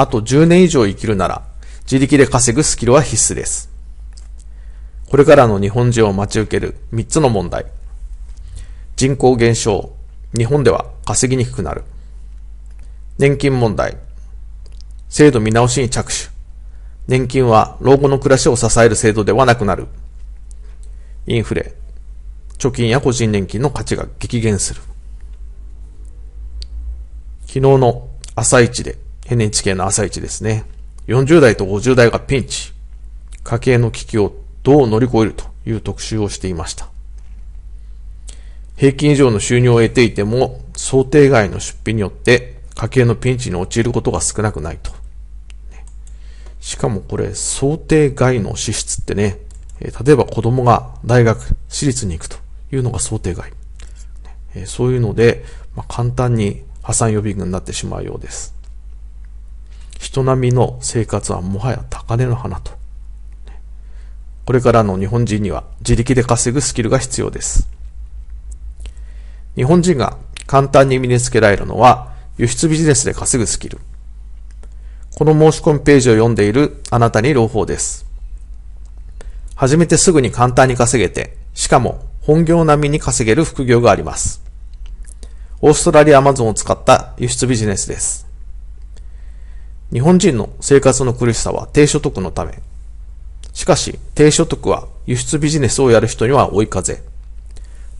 あと10年以上生きるなら、自力で稼ぐスキルは必須です。これからの日本人を待ち受ける3つの問題。人口減少。日本では稼ぎにくくなる。年金問題。制度見直しに着手。年金は老後の暮らしを支える制度ではなくなる。インフレ。貯金や個人年金の価値が激減する。昨日の朝一で NHK の朝市ですね。40代と50代がピンチ。家計の危機をどう乗り越えるという特集をしていました。平均以上の収入を得ていても、想定外の出費によって家計のピンチに陥ることが少なくないと。しかもこれ、想定外の支出ってね、例えば子供が大学、私立に行くというのが想定外。そういうので、ま簡単に破産予備軍になってしまうようです。人並みの生活はもはや高値の花と。これからの日本人には自力で稼ぐスキルが必要です。日本人が簡単に身につけられるのは輸出ビジネスで稼ぐスキル。この申し込みページを読んでいるあなたに朗報です。始めてすぐに簡単に稼げて、しかも本業並みに稼げる副業があります。オーストラリアアマゾンを使った輸出ビジネスです。日本人の生活の苦しさは低所得のため。しかし、低所得は輸出ビジネスをやる人には追い風。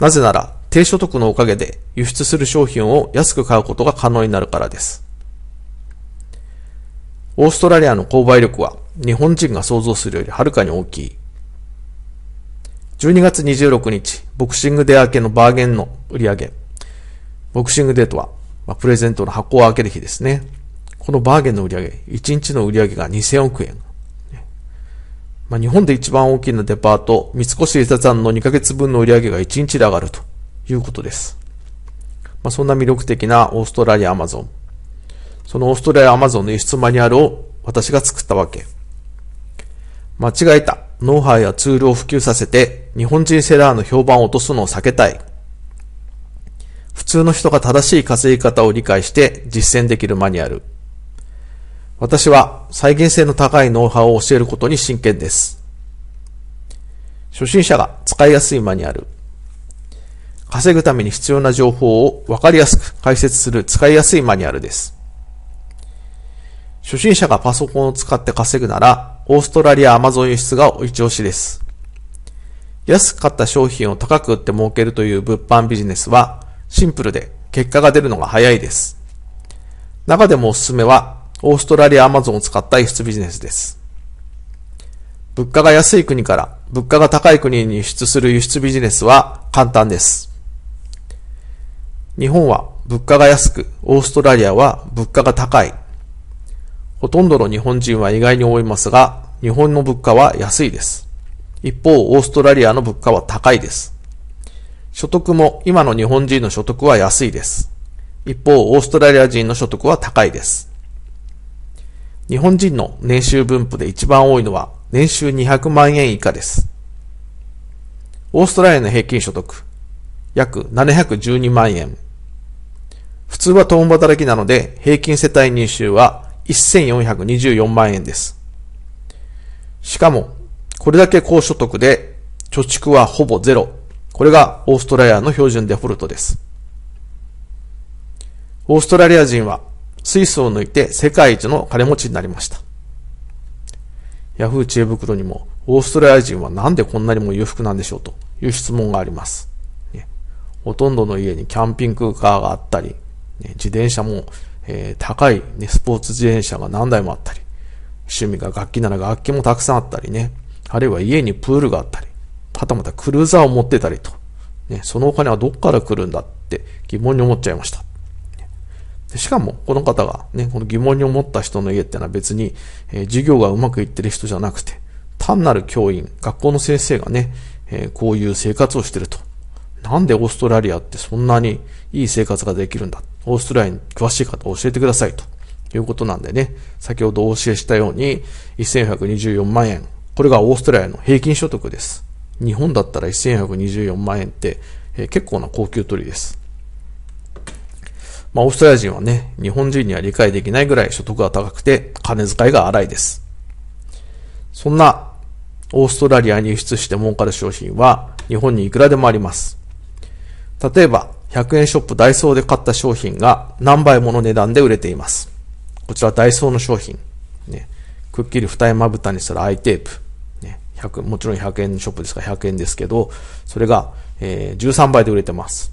なぜなら、低所得のおかげで輸出する商品を安く買うことが可能になるからです。オーストラリアの購買力は日本人が想像するよりはるかに大きい。12月26日、ボクシングデー明けのバーゲンの売り上げ。ボクシングデーとは、まあ、プレゼントの箱を開ける日ですね。このバーゲンの売り上げ、1日の売り上げが2000億円。まあ、日本で一番大きなデパート、三越伊勢丹の2ヶ月分の売り上げが1日で上がるということです。まあ、そんな魅力的なオーストラリアアマゾン。そのオーストラリアアマゾンの輸出マニュアルを私が作ったわけ。間違えた。ノウハウやツールを普及させて、日本人セラーの評判を落とすのを避けたい。普通の人が正しい稼ぎ方を理解して実践できるマニュアル。私は再現性の高いノウハウを教えることに真剣です。初心者が使いやすいマニュアル。稼ぐために必要な情報をわかりやすく解説する使いやすいマニュアルです。初心者がパソコンを使って稼ぐなら、オーストラリアアマゾン輸出が一押しです。安く買った商品を高く売って儲けるという物販ビジネスは、シンプルで結果が出るのが早いです。中でもおすすめはオーストラリアアマゾンを使った輸出ビジネスです。物価が安い国から物価が高い国に輸出する輸出ビジネスは簡単です。日本は物価が安く、オーストラリアは物価が高い。ほとんどの日本人は意外に思いますが、日本の物価は安いです。一方、オーストラリアの物価は高いです。所得も今の日本人の所得は安いです。一方、オーストラリア人の所得は高いです。日本人の年収分布で一番多いのは年収200万円以下です。オーストラリアの平均所得、約712万円。普通は共働きなので、平均世帯年収は1424万円です。しかも、これだけ高所得で、貯蓄はほぼゼロ。これがオーストラリアの標準デフォルトです。オーストラリア人はスイスを抜いて世界一の金持ちになりました。ヤフー知恵袋にも、オーストラリア人はなんでこんなにも裕福なんでしょうという質問があります。ね、ほとんどの家にキャンピングカーがあったり、ね、自転車も、えー、高い、ね、スポーツ自転車が何台もあったり、趣味が楽器なら楽器もたくさんあったりね、あるいは家にプールがあったり、はたまたクルーザーを持ってたりと、ね、そのお金はどっから来るんだって疑問に思っちゃいました。しかも、この方がね、この疑問に思った人の家ってのは別に、えー、授業がうまくいってる人じゃなくて、単なる教員、学校の先生がね、えー、こういう生活をしてると。なんでオーストラリアってそんなにいい生活ができるんだ。オーストラリアに詳しい方教えてくださいということなんでね、先ほどお教えしたように、1124万円。これがオーストラリアの平均所得です。日本だったら1124万円って、えー、結構な高級取りです。まあ、オーストラリア人はね、日本人には理解できないぐらい所得が高くて、金遣いが荒いです。そんな、オーストラリアに輸出して儲かる商品は、日本にいくらでもあります。例えば、100円ショップダイソーで買った商品が何倍もの値段で売れています。こちらダイソーの商品。ね、くっきり二重まぶたにするアイテープ。ね、100もちろん100円ショップですから100円ですけど、それが、えー、13倍で売れてます。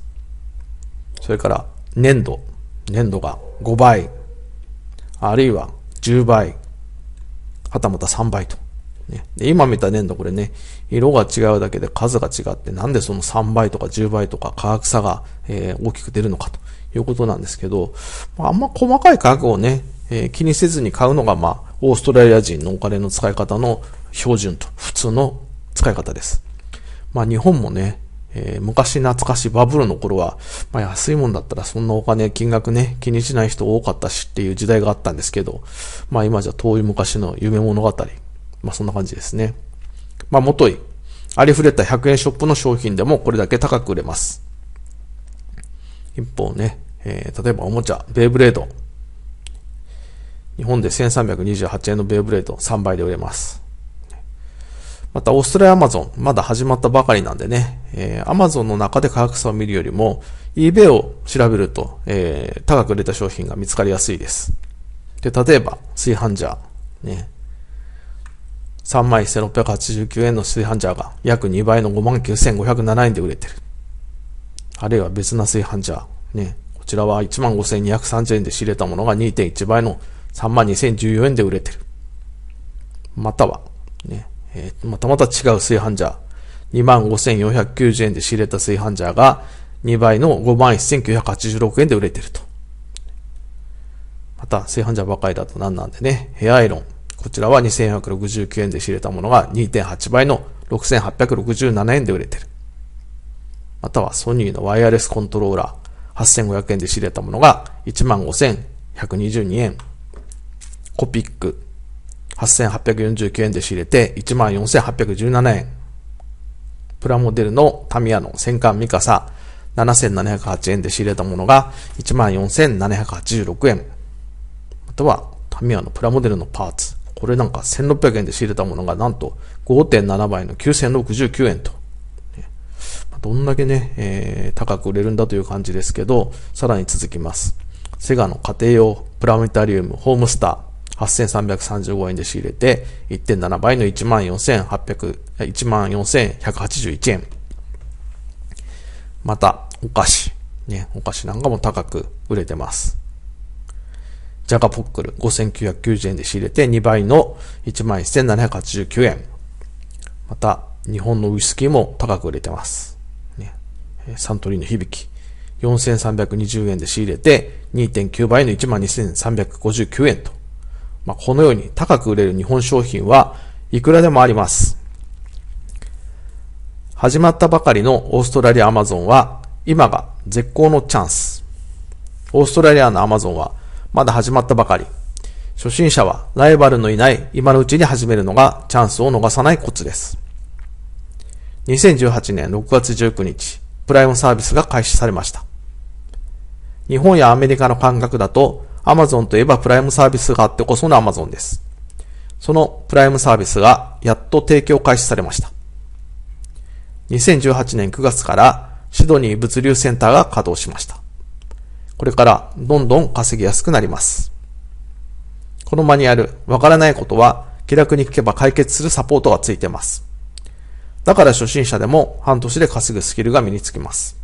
それから、粘土。粘土が5倍、あるいは10倍、はたまた3倍と。ね、で今見た粘土これね、色が違うだけで数が違って、なんでその3倍とか10倍とか価格差が、えー、大きく出るのかということなんですけど、まあ、あんま細かい価格をね、えー、気にせずに買うのが、まあ、オーストラリア人のお金の使い方の標準と普通の使い方です。まあ日本もね、えー、昔懐かしいバブルの頃は、まあ、安いもんだったらそんなお金、金額ね、気にしない人多かったしっていう時代があったんですけど、まあ今じゃ遠い昔の夢物語。まあそんな感じですね。まあもとい、ありふれた100円ショップの商品でもこれだけ高く売れます。一方ね、えー、例えばおもちゃ、ベイブレード。日本で1328円のベイブレード3倍で売れます。また、オーストラリアアマゾン、まだ始まったばかりなんでね、えー、アマゾンの中で価格差を見るよりも、eBay を調べると、えー、高く売れた商品が見つかりやすいです。で、例えば、炊飯ジャー、ね。3枚1689円の炊飯ジャーが約2倍の59,507円で売れてる。あるいは別な炊飯ジャー。ね。こちらは15,230円で仕入れたものが2.1倍の32,014円で売れてる。または、ね。えー、またまた違う炊飯ジャー、25,490円で仕入れた炊飯ジャーが、2倍の51,986円で売れてると。また、炊飯ジャーばかりだと何なんでね、ヘアアイロン。こちらは2,469円で仕入れたものが2.8倍の6,867円で売れてる。またはソニーのワイヤレスコントローラー。8,500円で仕入れたものが15,122円。コピック8849円で仕入れて、14,817円。プラモデルのタミヤの戦艦ミカサ、7708円で仕入れたものが、14,786円。あとは、タミヤのプラモデルのパーツ。これなんか1600円で仕入れたものが、なんと5.7倍の9,069円と。どんだけね、えー、高く売れるんだという感じですけど、さらに続きます。セガの家庭用プラネタリウムホームスター。8335円で仕入れて、1.7倍の14,800、14,181円。また、お菓子。ね、お菓子なんかも高く売れてます。ジャガポックル5,990円で仕入れて2倍の11,789円。また、日本のウイスキーも高く売れてます。ね、サントリーの響き。4320円で仕入れて2.9倍の12,359円と。まあ、このように高く売れる日本商品はいくらでもあります。始まったばかりのオーストラリアアマゾンは今が絶好のチャンス。オーストラリアのアマゾンはまだ始まったばかり。初心者はライバルのいない今のうちに始めるのがチャンスを逃さないコツです。2018年6月19日、プライムサービスが開始されました。日本やアメリカの感覚だとアマゾンといえばプライムサービスがあってこそのアマゾンです。そのプライムサービスがやっと提供開始されました。2018年9月からシドニー物流センターが稼働しました。これからどんどん稼ぎやすくなります。このマニュアル、わからないことは気楽に聞けば解決するサポートがついてます。だから初心者でも半年で稼ぐスキルが身につきます。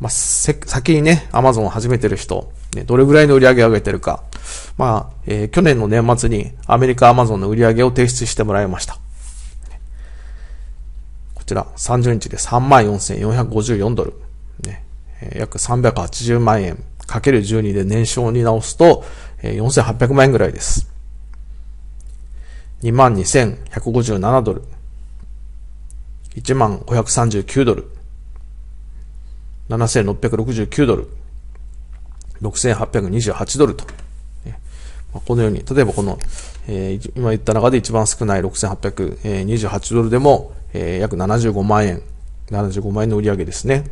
まあ、先にね、アマゾンを始めてる人、ね、どれぐらいの売り上げを上げてるか。まあ、えー、去年の年末にアメリカアマゾンの売り上げを提出してもらいました。こちら、30日で34,454ドル。ね、えー、約380万円かける12で年商に直すと、えー、4800万円ぐらいです。22,157ドル。15,539ドル。7669ドル、6828ドルと。このように、例えばこの、えー、今言った中で一番少ない6828ドルでも、えー、約75万円、75万円の売り上げですね。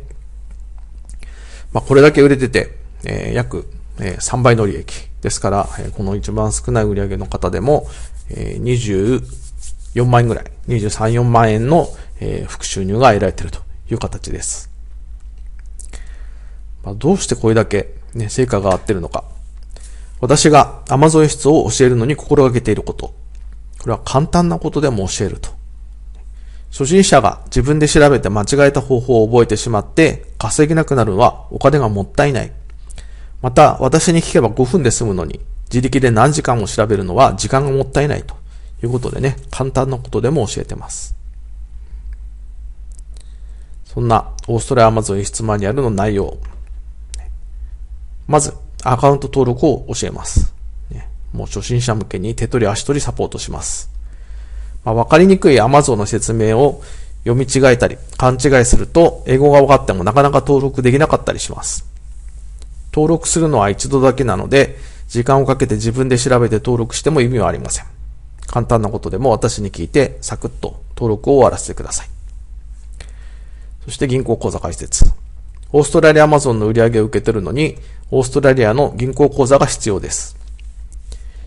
まあ、これだけ売れてて、えー、約、え3倍の利益。ですから、この一番少ない売り上げの方でも、えー、24万円ぐらい、23、4万円の、えー、副収入が得られているという形です。まどうしてこれだけ、ね、成果が合ってるのか。私がアマゾン室を教えるのに心がけていること。これは簡単なことでも教えると。初心者が自分で調べて間違えた方法を覚えてしまって稼げなくなるのはお金がもったいない。また、私に聞けば5分で済むのに、自力で何時間も調べるのは時間がもったいないということでね、簡単なことでも教えてます。そんなオーストラリアアマゾン輸出マニュアルの内容、まず、アカウント登録を教えます。ね、もう初心者向けに手取り足取りサポートします。まあ、わかりにくい Amazon の説明を読み違えたり、勘違いすると、英語が分かってもなかなか登録できなかったりします。登録するのは一度だけなので、時間をかけて自分で調べて登録しても意味はありません。簡単なことでも私に聞いて、サクッと登録を終わらせてください。そして銀行口座開設。オーストラリアアマゾンの売り上げを受けてるのに、オーストラリアの銀行口座が必要です。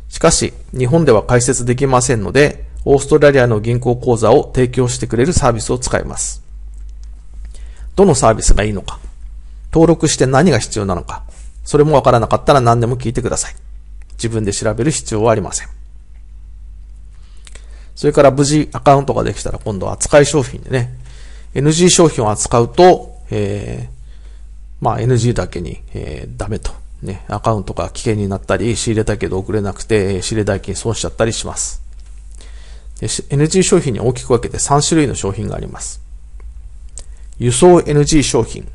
しかし、日本では開設できませんので、オーストラリアの銀行口座を提供してくれるサービスを使います。どのサービスがいいのか、登録して何が必要なのか、それもわからなかったら何でも聞いてください。自分で調べる必要はありません。それから無事アカウントができたら今度は扱い商品でね、NG 商品を扱うと、えー、まあ NG だけに、えー、ダメと。ね、アカウントが危険になったり、仕入れたけど送れなくて、仕入れ代金損しちゃったりします。NG 商品に大きく分けて3種類の商品があります。輸送 NG 商品。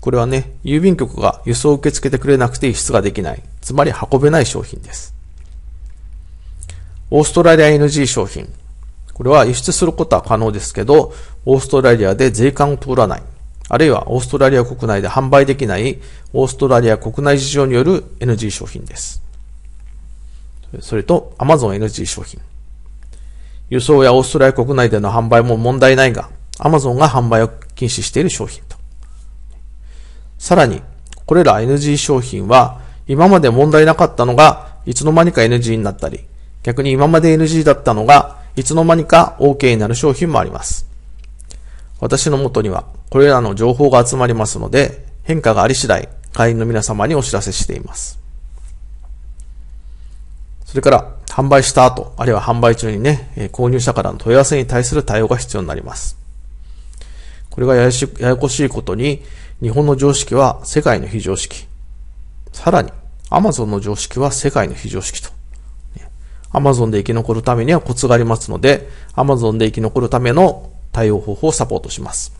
これはね、郵便局が輸送を受け付けてくれなくて輸出ができない。つまり運べない商品です。オーストラリア NG 商品。これは輸出することは可能ですけど、オーストラリアで税関を通らない。あるいはオーストラリア国内で販売できないオーストラリア国内事情による NG 商品です。それと Amazon NG 商品。輸送やオーストラリア国内での販売も問題ないが、Amazon が販売を禁止している商品と。さらに、これら NG 商品は今まで問題なかったのがいつの間にか NG になったり、逆に今まで NG だったのがいつの間にか OK になる商品もあります。私の元には、これらの情報が集まりますので、変化があり次第、会員の皆様にお知らせしています。それから、販売した後、あるいは販売中にね、購入者からの問い合わせに対する対応が必要になります。これがややしややこしいことに、日本の常識は世界の非常識。さらに、アマゾンの常識は世界の非常識と。アマゾンで生き残るためにはコツがありますので、アマゾンで生き残るための対応方法をサポートします。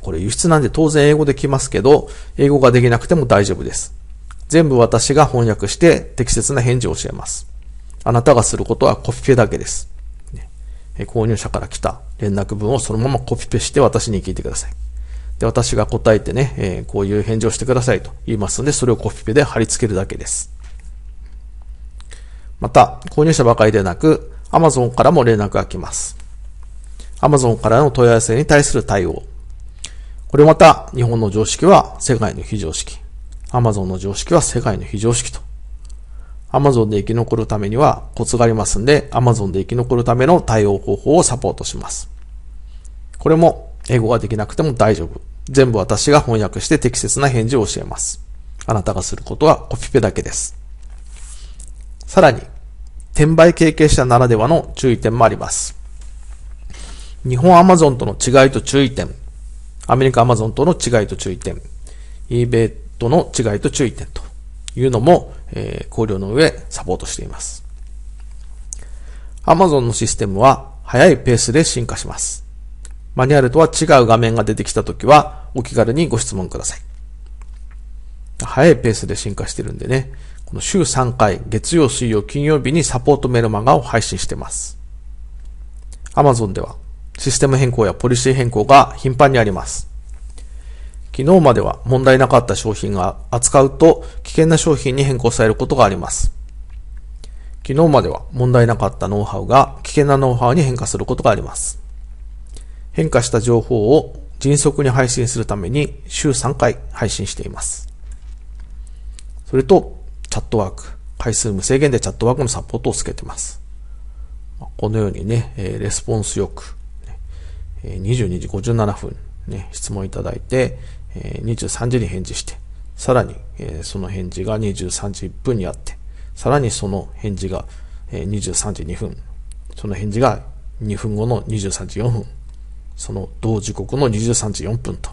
これ輸出なんで当然英語できますけど、英語ができなくても大丈夫です。全部私が翻訳して適切な返事を教えます。あなたがすることはコピペだけです。購入者から来た連絡文をそのままコピペして私に聞いてください。で、私が答えてね、えー、こういう返事をしてくださいと言いますので、それをコピペで貼り付けるだけです。また、購入者ばかりでなく、Amazon からも連絡が来ます。Amazon からの問い合わせに対する対応。これまた、日本の常識は世界の非常識。Amazon の常識は世界の非常識と。Amazon で生き残るためにはコツがありますんで、Amazon で生き残るための対応方法をサポートします。これも、英語ができなくても大丈夫。全部私が翻訳して適切な返事を教えます。あなたがすることはコピペだけです。さらに、転売経験者ならではの注意点もあります。日本アマゾンとの違いと注意点。アメリカアマゾンとの違いと注意点。eBay との違いと注意点というのも、えー、考慮の上サポートしています。アマゾンのシステムは速いペースで進化します。マニュアルとは違う画面が出てきたときはお気軽にご質問ください。早いペースで進化してるんでね、この週3回、月曜、水曜、金曜日にサポートメルマガを配信してます。Amazon ではシステム変更やポリシー変更が頻繁にあります。昨日までは問題なかった商品が扱うと危険な商品に変更されることがあります。昨日までは問題なかったノウハウが危険なノウハウに変化することがあります。変化した情報を迅速に配信するために週3回配信しています。それと、チャットワーク。回数無制限でチャットワークのサポートをつけてます。このようにね、レスポンスよく22時57分、ね、質問いただいて、23時に返事して、さらに、その返事が23時1分にあって、さらにその返事が、23時2分、その返事が2分後の23時4分、その同時刻の23時4分と、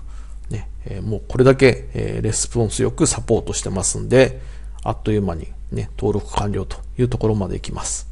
ね、もうこれだけ、レスポンスよくサポートしてますんで、あっという間にね、登録完了というところまでいきます。